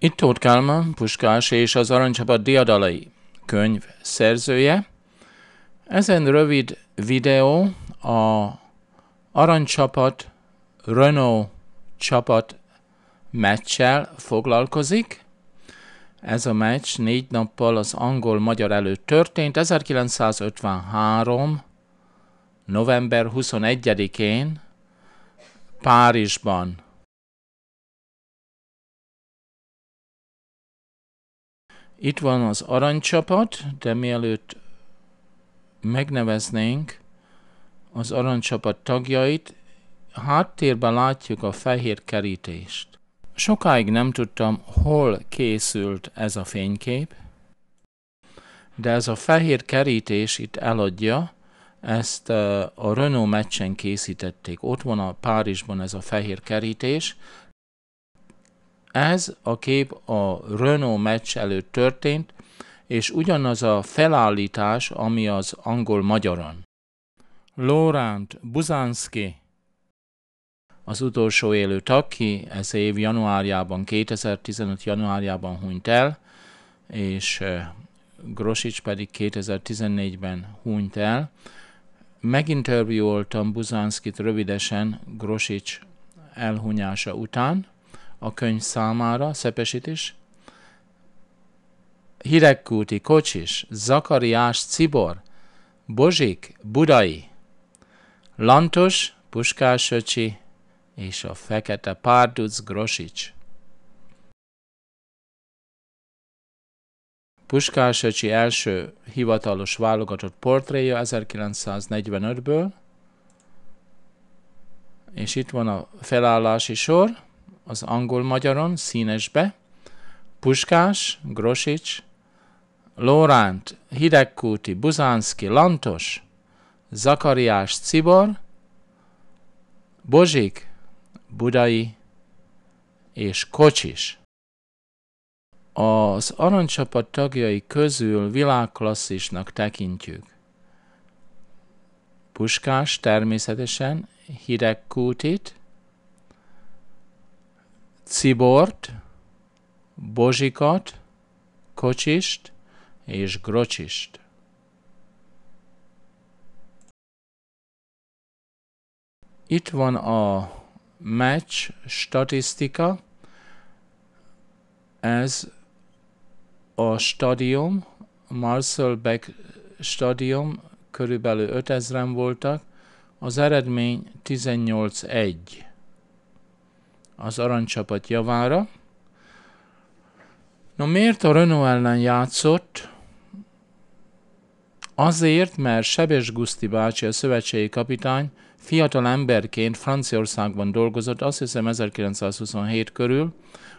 Itt Tóth Kálma, Puskás és az Aranycsapat diadalai könyv szerzője. Ezen rövid videó a Aranycsapat Renault csapat meccsel foglalkozik. Ez a meccs négy nappal az angol-magyar előtt történt, 1953. november 21-én Párizsban. Itt van az aranycsapat, de mielőtt megneveznénk az aranycsapat tagjait, háttérben látjuk a fehér kerítést. Sokáig nem tudtam, hol készült ez a fénykép, de ez a fehér kerítés itt eladja, ezt eh, a Renault meccsen készítették. Ott van a Párizsban ez a fehér kerítés, ez a kép a Renault meccs előtt történt, és ugyanaz a felállítás, ami az angol-magyaran. Laurent Buzanski az utolsó élő taki, ez év januárjában, 2015 januárjában hunyt el, és Grosics pedig 2014-ben hunyt el. Meginterjúoltam Buzánszkit rövidesen Grosics elhunyása után, a könyv számára, szepesítés. Hirekkúti Kocsis, Zakariás, Cibor, Bozsik, Budai, Lantos, Puskásöcsi és a fekete párduc Grosics. Puskásöcsi első hivatalos válogatott portréja 1945-ből, és itt van a felállási sor az angol-magyaron színesbe, Puskás, Grosics, Lóránt, Hidegkúti, Buzánszki, Lantos, Zakariás, Cibor, Bozsik, Budai és Kocsis. Az aranycsapat tagjai közül világklasszisnak tekintjük. Puskás természetesen Hidegkútit, Cibort, bozsikat, Kocsist és Grocsist. Itt van a meccs statisztika, ez a stadium, Marcel Beck stadium, körülbelül 5000-en voltak, az eredmény 18-1 az aranycsapat javára. Na miért a Renault ellen játszott? Azért, mert Sebes Guszti bácsi, a szövetségi kapitány, fiatal emberként Franciaországban dolgozott, azt hiszem 1927 körül,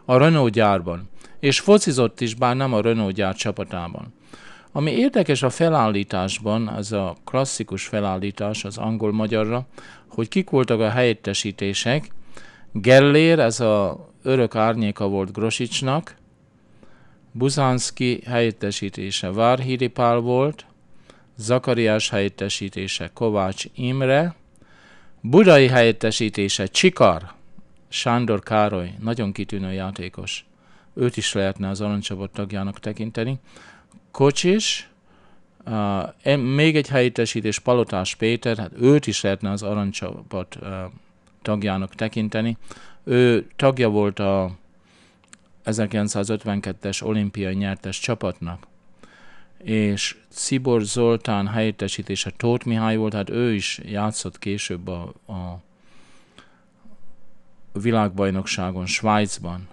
a Renault gyárban, és focizott is, bár nem a Renault gyár csapatában. Ami érdekes a felállításban, ez a klasszikus felállítás az angol-magyarra, hogy kik voltak a helyettesítések, Gellér, ez a örök árnyéka volt Grosicsnak, Buzánszki helyettesítése Várhíri Pál volt, Zakariás helyettesítése Kovács Imre, Budai helyettesítése Csikar, Sándor Károly, nagyon kitűnő játékos. Őt is lehetne az aranycsapat tagjának tekinteni. Kocsis, uh, még egy helyettesítés Palotás Péter, hát őt is lehetne az aranycsapat uh, tagjának tekinteni. Ő tagja volt a 1952-es olimpiai nyertes csapatnak, és Szibor Zoltán helyettesítése Tóth Mihály volt, hát ő is játszott később a, a világbajnokságon Svájcban.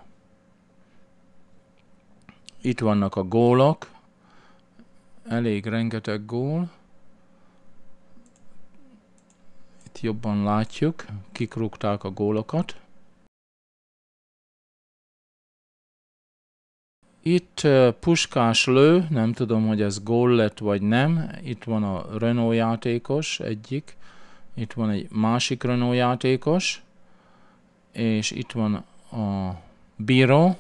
Itt vannak a gólok, elég rengeteg gól. itt jobban látjuk, kik rúgták a gólokat. Itt puskás lő, nem tudom, hogy ez gól lett vagy nem. Itt van a Renault játékos egyik, itt van egy másik Renault játékos, és itt van a bíró.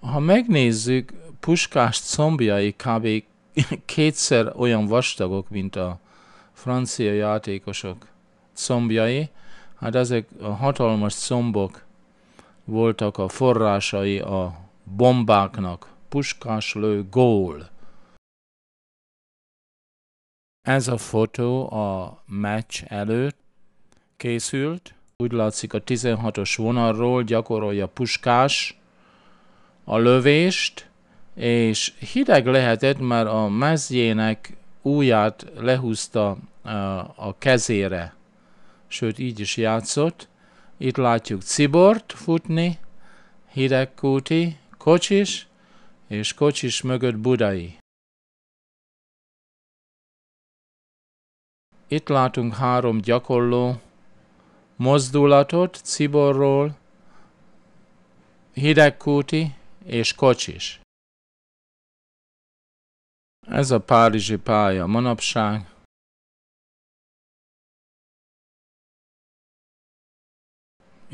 Ha megnézzük, puskás combjai kb. kétszer olyan vastagok, mint a francia játékosok combjai, hát ezek a hatalmas combok voltak a forrásai a bombáknak. Puskás lő gól. Ez a fotó a meccs előtt készült. Úgy látszik a 16-os vonalról gyakorolja Puskás a lövést, és hideg lehetett, mert a mezjének ujját lehúzta a kezére sőt így is játszott. Itt látjuk Cibort futni, Hidegkúti, Kocsis, és Kocsis mögött Budai. Itt látunk három gyakorló mozdulatot Ciborról, Hidegkúti és Kocsis. Ez a párizsi pálya manapság,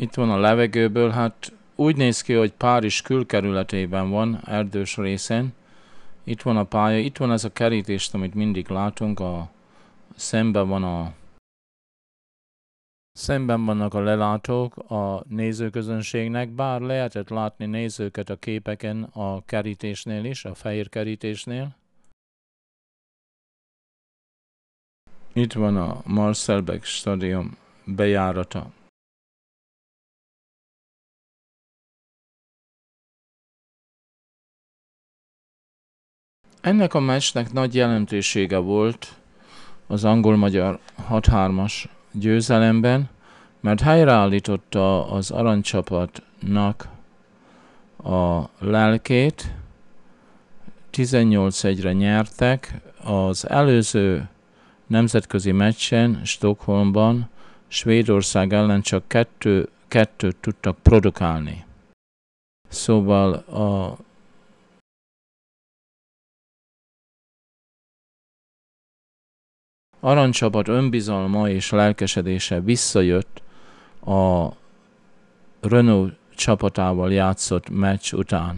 Itt van a levegőből, hát úgy néz ki, hogy Párizs külkerületében van, erdős részen. Itt van a pálya, itt van ez a kerítést, amit mindig látunk, a szemben van a Szemben vannak a lelátók a nézőközönségnek, bár lehetett látni nézőket a képeken a kerítésnél is, a fehér kerítésnél. Itt van a Marcelbeck stadion bejárata. Ennek a meccsnek nagy jelentősége volt az angol-magyar 6-3-as győzelemben, mert helyreállította az arancsapatnak a lelkét, 18-1-re nyertek, az előző nemzetközi meccsen Stockholmban Svédország ellen csak kettő, kettőt tudtak produkálni. Szóval a arancsapat önbizalma és lelkesedése visszajött a Renault csapatával játszott meccs után.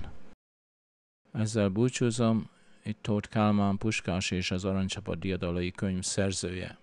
Ezzel búcsúzom, itt Tóth Kálmán Puskás és az Arancsapat diadalai könyv szerzője.